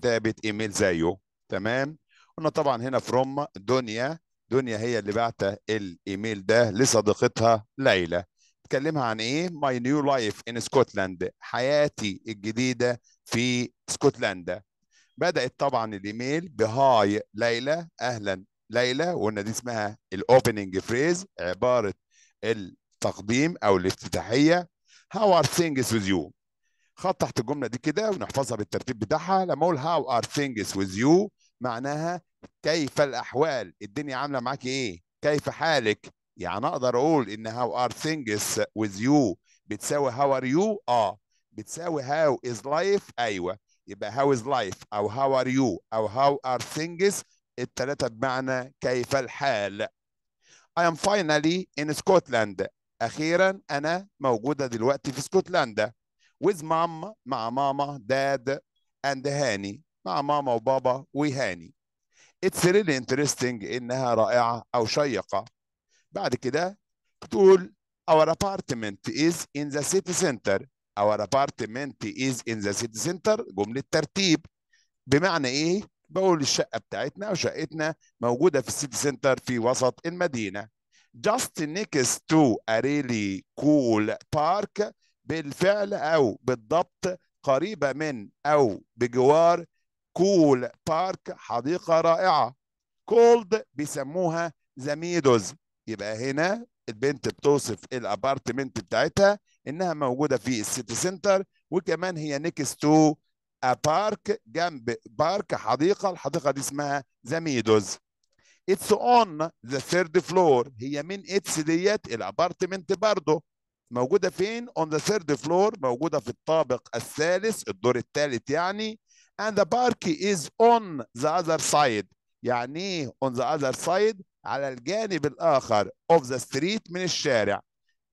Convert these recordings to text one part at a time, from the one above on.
كتابه ايميل زيه تمام قلنا طبعا هنا فروم دنيا دنيا هي اللي بعت الايميل ده لصديقتها ليلى تكلمها عن ايه ماي نيو لايف ان سكوتلاند حياتي الجديده في اسكتلندا بدات طبعا الايميل بهاي ليلى اهلا ليلى وقلنا دي اسمها الاوبننج فريز عباره التقديم او الافتتاحيه هاو ار ثينجز وذ يو خط تحت الجمله دي كده ونحفظها بالترتيب بتاعها لما اقول هاو ار ثينجز ويز يو معناها كيف الاحوال الدنيا عامله معاك ايه كيف حالك يعني اقدر اقول ان هاو ار ثينجز ويز يو بتساوي هاو ار يو اه بتساوي هاو از لايف ايوه يبقى هاو از لايف او هاو ار يو او هاو ار ثينجز التلاتة بمعنى كيف الحال I am finally in Scotland أخيرا أنا موجودة دلوقتي في اسكتلندا with mom مع ماما dad and هاني مع ماما وبابا وهاني it's really interesting انها رائعه او شيقه بعد كده بتقول our apartment is in the city center our apartment is in the city center جمله ترتيب بمعنى ايه بقول الشقه بتاعتنا او شقتنا موجوده في السيتي سنتر في وسط المدينه just next to a really cool park بالفعل او بالضبط قريبه من او بجوار كول بارك حديقه رائعه كولد بيسموها ذا ميدوز يبقى هنا البنت بتوصف الابارتمنت بتاعتها انها موجوده في السيتي سنتر وكمان هي نيكست تو بارك جنب بارك حديقه الحديقه دي اسمها ذا ميدوز اتس اون ذا ثيرد فلور هي من اتس ديت الابارتمنت برضه موجوده فين on the third floor موجوده في الطابق الثالث الدور الثالث يعني and the park is on the other side يعني ايه on the other side على الجانب الاخر of the street من الشارع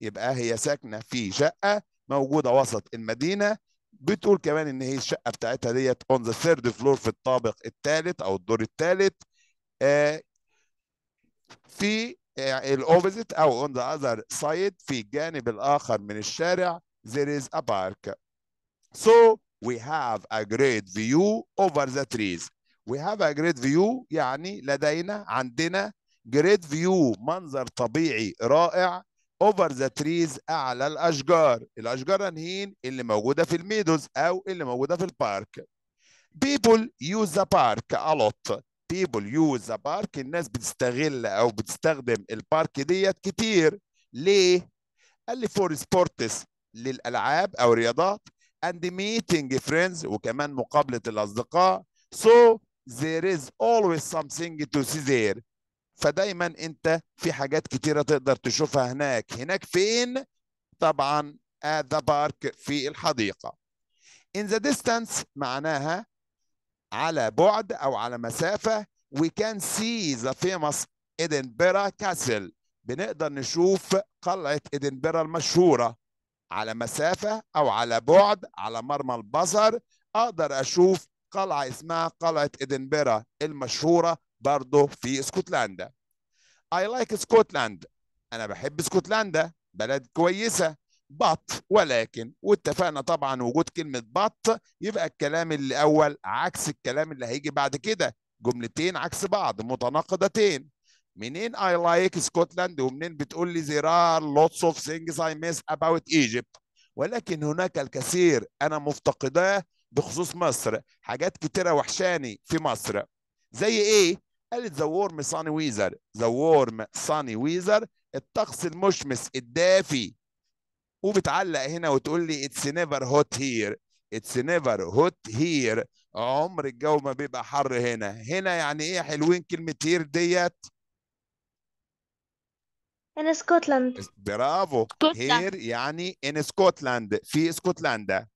يبقى هي ساكنه في شقه موجوده وسط المدينه بتقول كمان ان هي الشقه بتاعتها ديت on the third floor في الطابق الثالث او الدور الثالث آه في يعني الاوبوزيت او on the other side في الجانب الاخر من الشارع there is a park so we have a great view over the trees we have a great view يعني لدينا عندنا great view منظر طبيعي رائع over the trees اعلى الاشجار الاشجار انهين اللي موجوده في الميدوز او اللي موجوده في البارك people use the park a lot people use the park الناس بتستغل او بتستخدم البارك ديت كتير ليه؟ قال لي for sports للالعاب او رياضات and meeting friends وكمان مقابله الاصدقاء so there is always something to see there فدايما انت في حاجات كتيره تقدر تشوفها هناك هناك فين طبعا at the park في الحديقه in the distance معناها على بعد او على مسافه we can see the famous Edinburgh Castle بنقدر نشوف قلعه ادنبرا المشهوره على مسافه او على بعد على مرمى البصر اقدر اشوف قلعه اسمها قلعه ادنبرا المشهوره برضه في اسكتلندا I like Scotland انا بحب اسكتلندا بلد كويسه بط ولكن واتفقنا طبعا وجود كلمه بط يبقى الكلام الاول عكس الكلام اللي هيجي بعد كده جملتين عكس بعض متناقضتين منين I like Scotland ومنين بتقول لي there are lots of things I miss about Egypt ولكن هناك الكثير أنا مفتقداه بخصوص مصر حاجات كتيرة وحشاني في مصر زي إيه؟ قالت the warm sunny weather the warm sunny weather الطقس المشمس الدافي وبتعلق هنا وتقول لي اتس نيفر هوت هير اتس نيفر هوت هير عمر الجو ما بيبقى حر هنا هنا يعني ايه حلوين كلمه هير ديت ان اسكتلند برافو هير يعني ان اسكتلند في اسكتلندا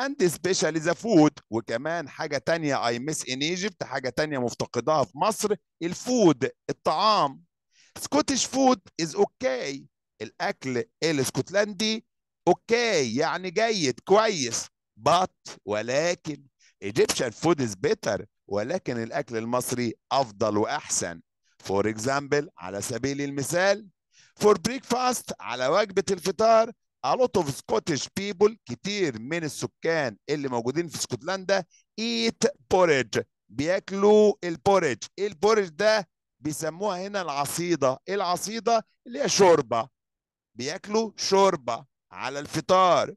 اند سبيشال ذا فود وكمان حاجه تانية اي مس ان ايجيبت حاجه تانية مفتقداها في مصر الفود الطعام سكوتش فود از اوكي الاكل الاسكتلندي اوكي يعني جيد كويس بط ولكن Egyptian food is better ولكن الأكل المصري أفضل وأحسن فور اكزامبل على سبيل المثال فور بريكفاست على وجبة الفطار a lot of Scottish people كتير من السكان اللي موجودين في اسكتلندا eat porridge بياكلوا البورج البورج ده بيسموها هنا العصيدة العصيدة اللي هي شوربة بياكلوا شوربة على الفطار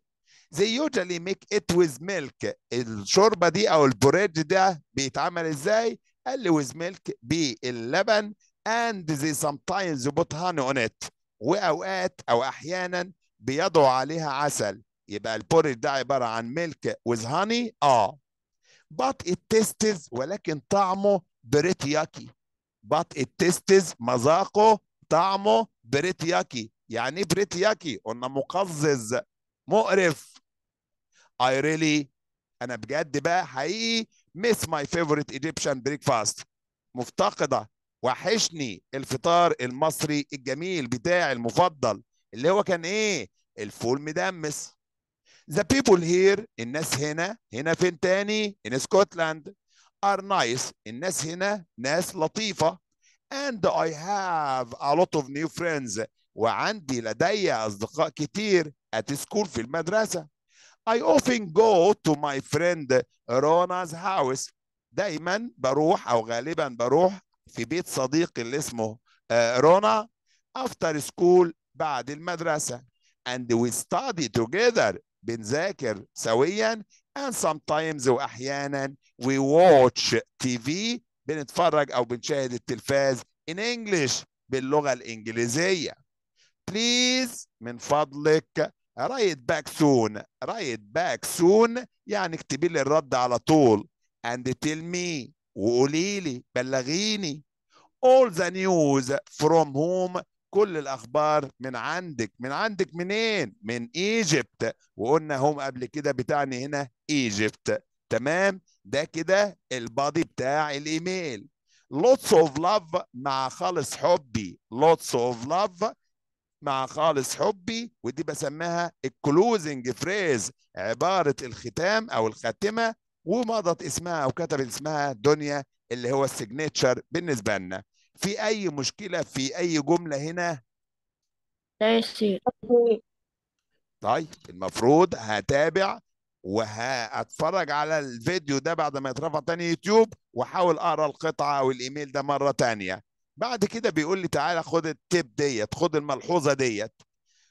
زي usually ميك ات ويز ميلك الشوربه دي او البوريج ده بيتعمل ازاي قال لي ويز ميلك باللبن اند زي sometimes بوت هاني اون ات واوقات او احيانا بيضعوا عليها عسل يبقى البوريج ده عباره عن ميلك ويز هاني اه but it tastes ولكن طعمه بريتياكي but it tastes مذاقه طعمه بريتياكي يعني ايه ياكي قلنا مقزز مقرف I really انا بجد بقى حقيقي miss my favorite Egyptian breakfast مفتقده وحشني الفطار المصري الجميل بتاعي المفضل اللي هو كان ايه الفول مدمس The people here الناس هنا هنا فين تاني in Scotland are nice الناس هنا ناس لطيفة and I have a lot of new friends وعندي لدي أصدقاء كتير at school في المدرسة I often go to my friend Rona's house دايما بروح أو غالبا بروح في بيت صديقي اللي اسمه رونا آه، after school بعد المدرسة and we study together بنذاكر سويا and sometimes وأحيانا we watch TV بنتفرج أو بنشاهد التلفاز in English باللغة الإنجليزية بليز من فضلك رايت باك سون رايت باك سون يعني اكتبي لي الرد على طول and tell me وقولي لي بلغيني all the news from whom كل الأخبار من عندك من عندك منين من ايجيبت وقلنا هم قبل كده بتاعني هنا ايجيبت تمام ده كده البادي بتاع الايميل lots of love مع خالص حبي lots of love مع خالص حبي ودي بسميها الكلوزنج فريز عبارة الختام أو الخاتمة ومضت اسمها أو كتبت اسمها دنيا اللي هو السيجنتشر بالنسبة لنا في أي مشكلة في أي جملة هنا؟ طيب المفروض هتابع وهتفرج على الفيديو ده بعد ما يترفع تاني يوتيوب واحاول اقرا القطعه او الايميل ده مره تانيه بعد كده بيقول لي تعالى خد التيب ديت خد الملحوظه ديت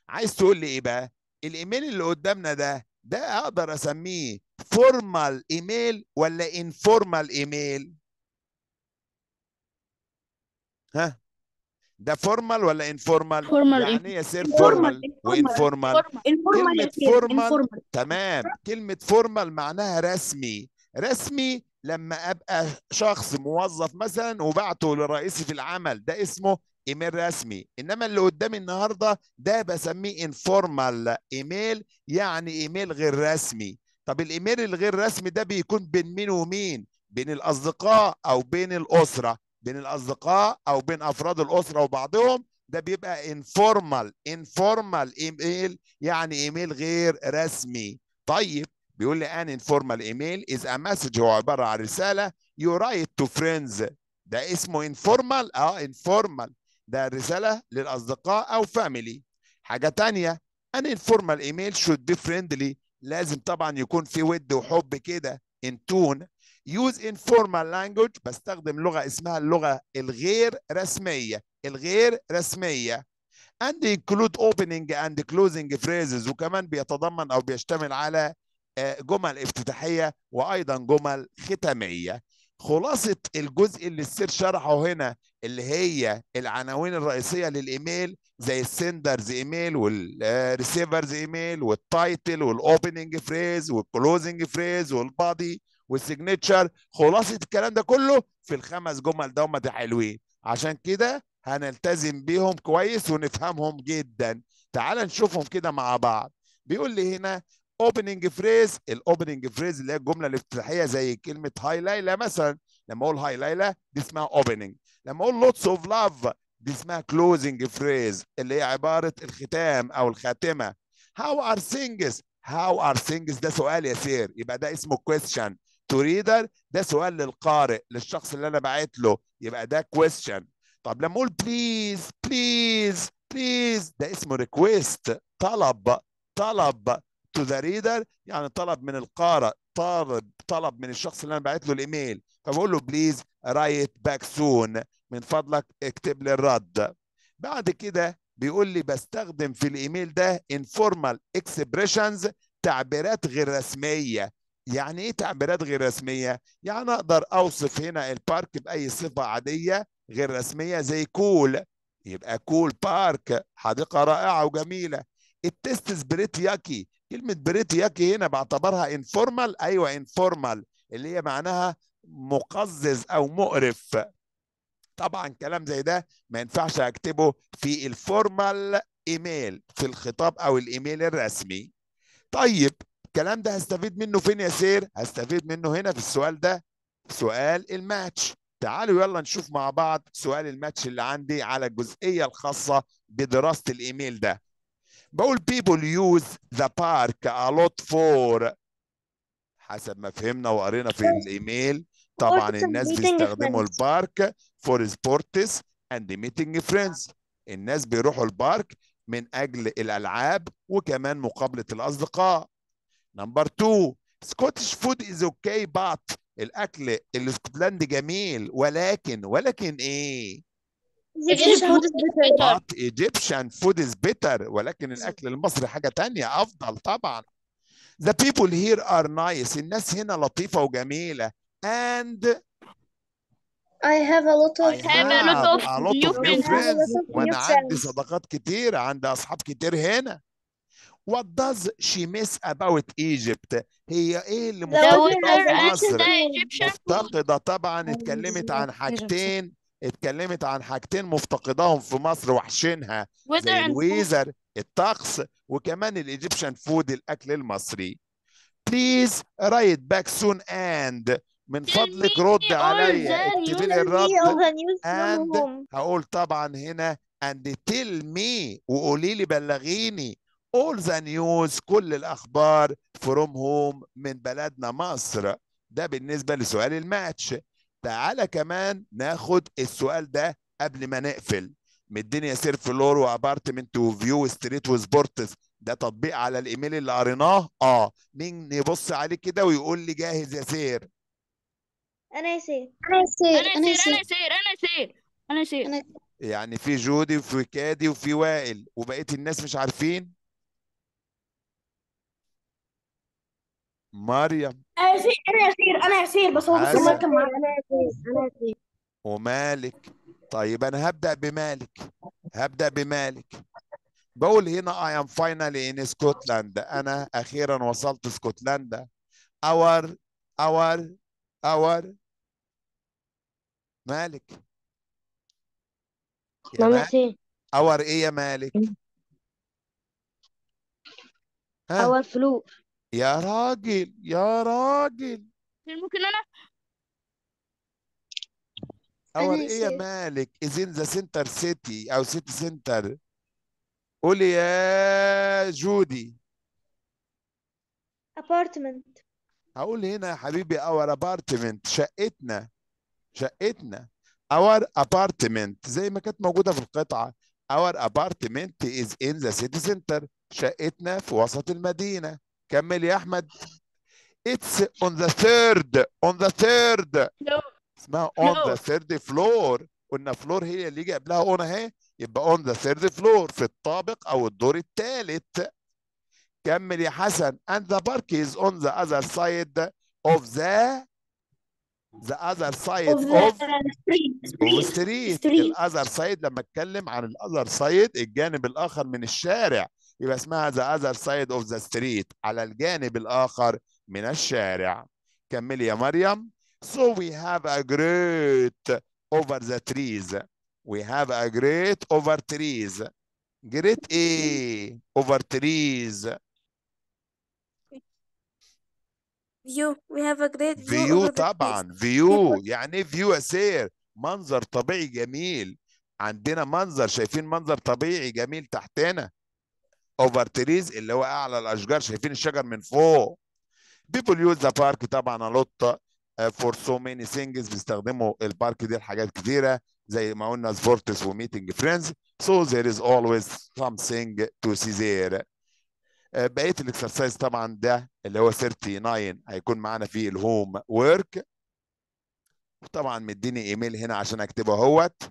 عايز تقول لي ايه بقى الايميل اللي قدامنا ده ده اقدر اسميه فورمال ايميل ولا انفورمال ايميل ها ده فورمال ولا انفورمال فورمال يعني ايه سير فورمال وانفورمال كلمه فورمال تمام كلمه فورمال معناها رسمي رسمي لما ابقى شخص موظف مثلا وبعته لرئيسي في العمل ده اسمه ايميل رسمي انما اللي قدامي النهارده ده بسميه انفورمال ايميل يعني ايميل غير رسمي طب الايميل الغير رسمي ده بيكون بين مين ومين بين الاصدقاء او بين الاسره بين الاصدقاء او بين افراد الاسره وبعضهم ده بيبقى انفورمال انفورمال ايميل يعني ايميل غير رسمي طيب بيقول لي ان انفورمال ايميل از ا مسج هو عباره عن رساله يو رايت تو فريندز ده اسمه انفورمال اه انفورمال ده رساله للاصدقاء او فاميلي حاجه ثانيه ان انفورمال ايميل شود بي فريندلي لازم طبعا يكون في ود وحب كده ان تون يوز انفورمال لانجوج بستخدم لغه اسمها اللغه الغير رسميه الغير رسميه and include opening and closing phrases وكمان بيتضمن او بيشتمل على جمل افتتاحيه وايضا جمل ختاميه خلاصه الجزء اللي السير شرحه هنا اللي هي العناوين الرئيسيه للايميل زي السندرز ايميل والريسيفرز ايميل والتايتل والاوبننج فريز والكلوزنج فريز والبادي والسيجنتشر خلاصه الكلام ده كله في الخمس جمل دوما ده حلوين عشان كده هنلتزم بيهم كويس ونفهمهم جدا تعال نشوفهم كده مع بعض بيقول لي هنا اوبننج فريز الاوبننج فريز اللي هي الجمله الافتتاحيه زي كلمه هاي ليلى مثلا لما اقول هاي ليلى دي اسمها اوبننج لما اقول لوتس اوف لاف دي اسمها كلوزنج فريز اللي هي عباره الختام او الخاتمه هاو ار ثينجز هاو ار ثينجز ده سؤال يا سير يبقى ده اسمه كويستشن تو ريدر ده سؤال للقارئ للشخص اللي انا باعت له يبقى ده كويستشن طب لما اقول بليز بليز بليز ده اسمه ريكويست طلب طلب تو ذا ريدر يعني طلب من القارئ طالب طلب من الشخص اللي انا باعت له الايميل فبقول له بليز رايت باك سون من فضلك اكتب لي الرد بعد كده بيقول لي بستخدم في الايميل ده informal expressions تعبيرات غير رسميه يعني ايه تعبيرات غير رسميه يعني اقدر اوصف هنا البارك باي صفه عاديه غير رسميه زي كول يبقى كول بارك حديقه رائعه وجميله التست سبريت ياكي كلمه بريتياكي هنا بعتبرها انفورمال ايوه انفورمال اللي هي معناها مقزز او مقرف طبعا كلام زي ده ما ينفعش اكتبه في الفورمال ايميل في الخطاب او الايميل الرسمي طيب الكلام ده هستفيد منه فين يا سير هستفيد منه هنا في السؤال ده سؤال الماتش تعالوا يلا نشوف مع بعض سؤال الماتش اللي عندي على الجزئيه الخاصه بدراسه الايميل ده بقول people use the park a lot for حسب ما فهمنا وقرينا في الايميل طبعا الناس بيستخدموا البارك for sports and meeting friends الناس بيروحوا البارك من اجل الالعاب وكمان مقابله الاصدقاء نمبر 2 سكوتش فود از اوكي بات الاكل الاسكتلندي جميل ولكن ولكن ايه Egyptian food is better ولكن الأكل المصري حاجة تانية أفضل طبعا The people here are nice الناس هنا لطيفة وجميلة and I have a lot of have a lot of, a lot new, of new friends, وأنا عندي صداقات كتير عندي أصحاب كتير هنا What does she miss about Egypt? هي ايه اللي مفتقدة في مصر؟ مفتقدة طبعا oh, اتكلمت عن حاجتين اتكلمت عن حاجتين مفتقداهم في مصر وحشينها زي الويزر الطقس وكمان الايجيبشن فود الاكل المصري بليز رايت باك سون اند من فضلك رد عليا اكتبي لي الرد اند هقول طبعا هنا اند تيل مي وقولي لي بلغيني all the news كل الاخبار فروم هوم من بلدنا مصر ده بالنسبه لسؤال الماتش تعالى كمان ناخد السؤال ده قبل ما نقفل مديني سير فلور وابارتمنت وفيو ستريت وسبورتس ده تطبيق على الايميل اللي قريناه اه مين يبص عليه كده ويقول لي جاهز يا سير انا يا سير انا يا سير انا يا سير انا يا سير انا يا سير انا يا سير يعني في جودي وفي كادي وفي وائل وبقيه الناس مش عارفين مريم انا يصير انا يصير انا يصير بس هو بس ما كان معايا انا يصير انا يصير ومالك طيب انا هبدا بمالك هبدا بمالك بقول هنا اي ام finally ان سكوتلاند انا اخيرا وصلت اسكتلندا اور اور اور مالك اور نعم ايه يا مالك؟ اور فلوس يا راجل يا راجل يعني ممكن انا اور ايه يا مالك از ان ذا سنتر سيتي او سيتي سنتر قولي يا جودي ابارتمنت هقول هنا يا حبيبي اور ابارتمنت شقتنا شقتنا اور ابارتمنت زي ما كانت موجوده في القطعه اور ابارتمنت از ان ذا سيتي سنتر شقتنا في وسط المدينه كمل يا احمد اتس اون ذا ثيرد اون ذا ثيرد اسمها اون ذا ثيرد فلور قلنا فلور هي اللي جاي قبلها اون اهي يبقى اون ذا ثيرد فلور في الطابق او الدور الثالث كمل يا حسن اند ذا بارك از اون ذا اذر سايد اوف ذا ذا اذر سايد اوف ذا ستريت الأذر سايد لما اتكلم عن الأذر سايد الجانب الآخر من الشارع يبقى اسمها ذا اذر سايد اوف ذا ستريت على الجانب الاخر من الشارع كملي يا مريم so we have a great over the trees we have a great over trees great ايه over trees view we have a great view view طبعا view يعني ايه view سير منظر طبيعي جميل عندنا منظر شايفين منظر طبيعي جميل تحتنا اوفر تريز اللي هو اعلى الاشجار شايفين الشجر من فوق بيبول يوز ذا بارك طبعا الوت فور سو ماني ثينجز بيستخدموا البارك دي لحاجات كتيره زي ما قلنا سبورتس وميتنج فريندز سو ذير از اولويز something تو سي ذير بقيه الاكسرسايز طبعا ده اللي هو 39 هيكون معانا فيه الهوم ورك وطبعا مديني ايميل هنا عشان اكتبه اهوت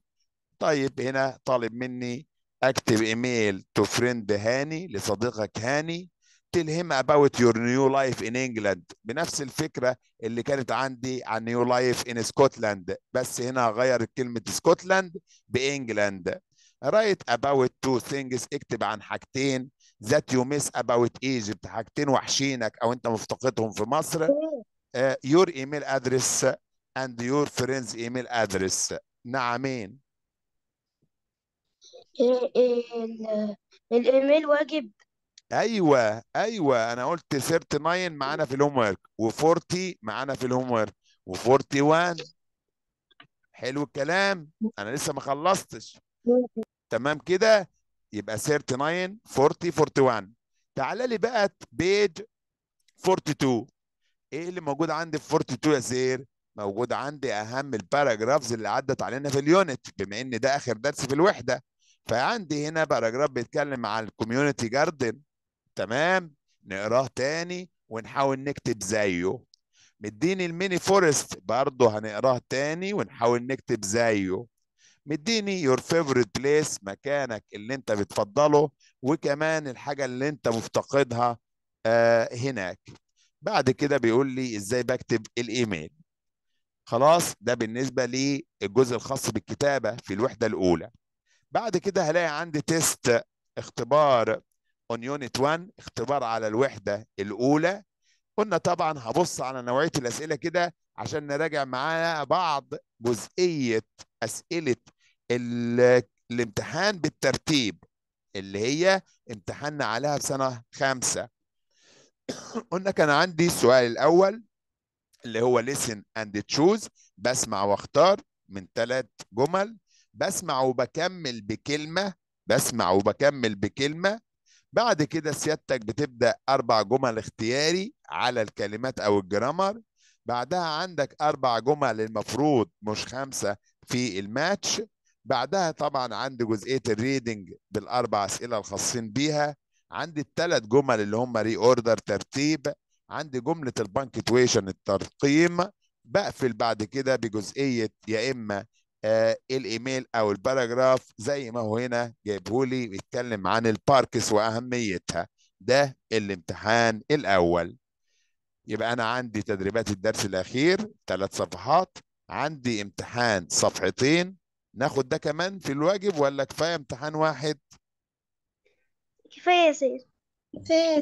طيب هنا طالب مني اكتب ايميل تو فريند هاني لصديقك هاني تيل هيم اباوت يور نيو لايف ان انجلاند بنفس الفكره اللي كانت عندي عن نيو لايف ان سكوتلاند بس هنا هغير كلمه سكوتلاند بانجلاند رايت اباوت تو ثينجز اكتب عن حاجتين ذات يو ميس اباوت ايجيبت حاجتين وحشينك او انت مفتقدهم في مصر يور ايميل ادرس اند يور فريندز ايميل ادرس نعمين إيه، إيه، الايميل واجب ايوه ايوه انا قلت 39 معانا في الهوم ورك و40 معانا في الهوم ورك و41 حلو الكلام انا لسه ما خلصتش تمام كده يبقى 39 40 41 تعالى لي بقى بيج 42 ايه اللي موجود عندي في 42 يا سير موجود عندي اهم الباراجرافز اللي عدت علينا في اليونت بما ان ده اخر درس في الوحده فعندي هنا باراجراف بيتكلم على الكوميونتي جاردن تمام نقراه تاني ونحاول نكتب زيه مديني الميني فورست برضه هنقراه تاني ونحاول نكتب زيه مديني يور فيفورت بليس مكانك اللي انت بتفضله وكمان الحاجه اللي انت مفتقدها آه هناك بعد كده بيقول لي ازاي بكتب الايميل خلاص ده بالنسبه للجزء الخاص بالكتابه في الوحده الاولى بعد كده هلاقي عندي تيست اختبار اون يونت 1 اختبار على الوحده الاولى قلنا طبعا هبص على نوعيه الاسئله كده عشان نراجع معايا بعض جزئيه اسئله الامتحان بالترتيب اللي هي امتحنا عليها في سنه خمسه قلنا كان عندي السؤال الاول اللي هو listen and choose بسمع واختار من ثلاث جمل بسمع وبكمل بكلمة بسمع وبكمل بكلمة بعد كده سيادتك بتبدأ أربع جمل اختياري على الكلمات أو الجرامر بعدها عندك أربع جمل المفروض مش خمسة في الماتش بعدها طبعا عندي جزئية الريدنج بالأربع أسئلة الخاصين بيها عندي الثلاث جمل اللي هم ري اوردر ترتيب عندي جملة البنكتويشن الترقيم بقفل بعد كده بجزئية يا إما آه الايميل او الباراجراف زي ما هو هنا جايبهولي بيتكلم عن الباركس واهميتها ده الامتحان الاول يبقى انا عندي تدريبات الدرس الاخير ثلاث صفحات عندي امتحان صفحتين ناخد ده كمان في الواجب ولا كفايه امتحان واحد كفايه يا سيد كفايه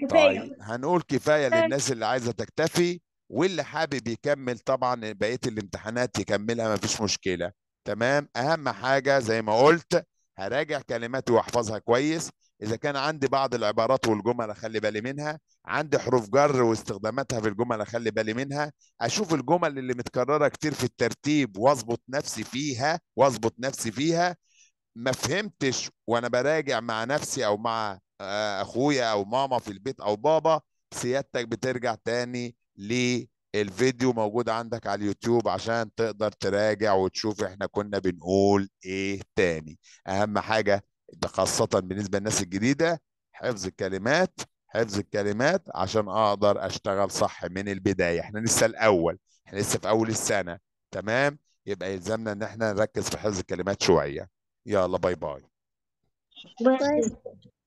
كفايه طيب هنقول كفايه للناس اللي عايزه تكتفي واللي حابب يكمل طبعا بقيه الامتحانات يكملها ما فيش مشكله تمام اهم حاجه زي ما قلت هراجع كلماتي واحفظها كويس اذا كان عندي بعض العبارات والجمل اخلي بالي منها عندي حروف جر واستخداماتها في الجمل اخلي بالي منها اشوف الجمل اللي متكرره كتير في الترتيب واظبط نفسي فيها واظبط نفسي فيها ما فهمتش وانا براجع مع نفسي او مع آه، اخويا او ماما في البيت او بابا سيادتك بترجع تاني للفيديو موجود عندك على اليوتيوب عشان تقدر تراجع وتشوف احنا كنا بنقول ايه تاني اهم حاجه ده خاصه بالنسبه للناس الجديده حفظ الكلمات حفظ الكلمات عشان اقدر اشتغل صح من البدايه احنا لسه الاول احنا لسه في اول السنه تمام يبقى يلزمنا ان احنا نركز في حفظ الكلمات شويه يلا باي باي باي